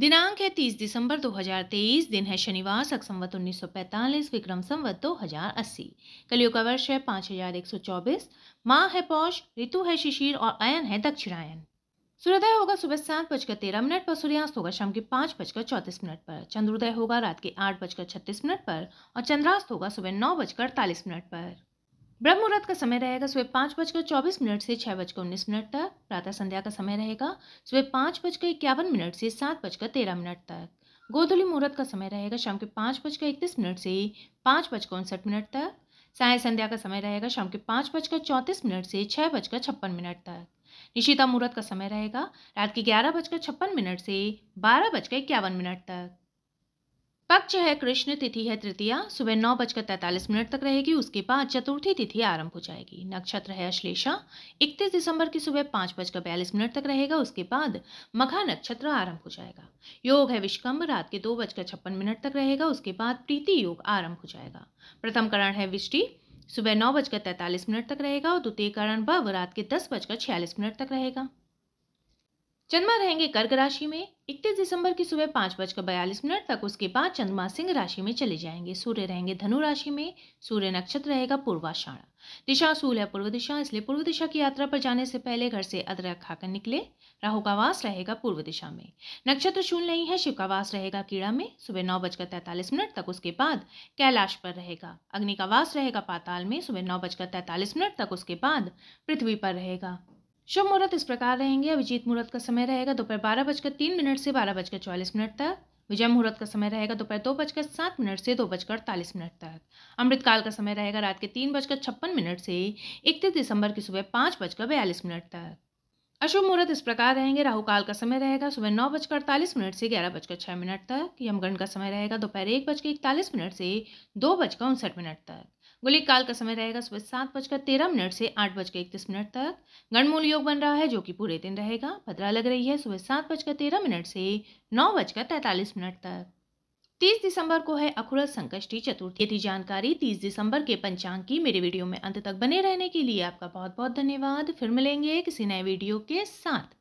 दिनांक है 30 दिसंबर 2023 दिन है शनिवार सक संवत उन्नीस विक्रम संवत 2080 कलियों का वर्ष है 5124 माह है पौष ऋतु है शिशिर और अयन है दक्षिणायन सूर्योदय होगा सुबह सात बजकर तेरह मिनट पर सूर्यास्त होगा शाम के पाँच बजकर चौंतीस मिनट पर चंद्रोदय होगा रात के आठ बजकर छत्तीस मिनट पर और चंद्रास्त होगा सुबह नौ बजकर अड़तालीस मिनट पर ब्रह्म मुहूर्त का समय रहेगा सुबह पाँच बजकर चौबीस मिनट से छः बजकर उन्नीस मिनट तक प्रातः संध्या का समय रहेगा सुबह पाँच बजकर इक्यावन मिनट से सात बजकर तेरह मिनट तक गोधुली मुहूर्त का समय रहेगा शाम के पाँच बजकर इकतीस मिनट से पाँच बजकर उनसठ मिनट तक साय संध्या का समय रहेगा शाम के पाँच बजकर चौंतीस मिनट से छः बजकर छप्पन मिनट तक निशिता मुहूर्त का समय रहेगा रात के ग्यारह बजकर छप्पन मिनट से बारह बजकर इक्यावन मिनट तक पक्ष है कृष्ण तिथि है तृतीया सुबह नौ बजकर तैंतालीस मिनट तक रहेगी उसके बाद चतुर्थी तिथि आरंभ हो जाएगी नक्षत्र है अश्लेषा इकतीस दिसंबर की सुबह पाँच बजकर बयालीस मिनट तक रहेगा उसके बाद मघा नक्षत्र आरंभ हो जाएगा योग है विश्वकम्भ रात के दो बजकर छप्पन मिनट तक रहेगा उसके बाद प्रीति योग आरंभ हो जाएगा प्रथम करण है विष्टि सुबह नौ बजकर तैंतालीस मिनट तक रहेगा और द्वितीय करण भव रात के दस बजकर छियालीस मिनट तक रहेगा चंद्रमा रहेंगे कर्क राशि में इकतीस दिसंबर की सुबह पाँच बजकर बयालीस मिनट तक उसके बाद चंद्रमा सिंह राशि में चले जाएंगे सूर्य रहेंगे धनु राशि में सूर्य नक्षत्र रहेगा पूर्वाषाण दिशा सूल है पूर्व दिशा इसलिए पूर्व दिशा की यात्रा पर जाने से पहले घर से अदरक खाकर निकले राहु का वास रहेगा पूर्व दिशा में नक्षत्र शून्य नहीं है शिव का वास रहेगा कीड़ा में सुबह नौ बजकर तैंतालीस मिनट तक उसके बाद कैलाश पर रहेगा अग्नि का वास रहेगा पाताल में सुबह नौ बजकर तैंतालीस मिनट तक उसके बाद पृथ्वी पर रहेगा शुभ मुहूर्त इस प्रकार रहेंगे अभिजीत मुहूर्त का समय रहेगा दोपहर बारह बजकर तीन मिनट से बारह बजकर चौवालीस मिनट तक विजय मुहूर्त का समय रहेगा दोपहर दो बजकर सात मिनट से दो बजकर अड़तालीस मिनट तक अमृतकाल का समय रहेगा रात के तीन बजकर छप्पन मिनट से इकतीस दिसंबर की सुबह पाँच बजकर बयालीस मिनट तक अशुभ मुहूर्त इस प्रकार रहेंगे राहु काल का समय रहेगा सुबह नौ बजकर अड़तालीस मिनट से ग्यारह बजकर छः मिनट तक यमगण का समय रहेगा दोपहर एक बजकर इकतालीस मिनट से दो बजकर उनसठ मिनट तक गुलिक काल का समय रहेगा सुबह सात बजकर तेरह मिनट से आठ बजकर इकतीस मिनट तक गणमूल योग बन रहा है जो कि पूरे दिन रहेगा भद्रा लग रही है सुबह सात बजकर तेरह मिनट से नौ बजकर तैंतालीस मिनट तक तीस दिसंबर को है अखुरल संकष्टी चतुर्थी यदि जानकारी तीस दिसंबर के पंचांग की मेरे वीडियो में अंत तक बने रहने के लिए आपका बहुत बहुत धन्यवाद फिर मिलेंगे किसी नए वीडियो के साथ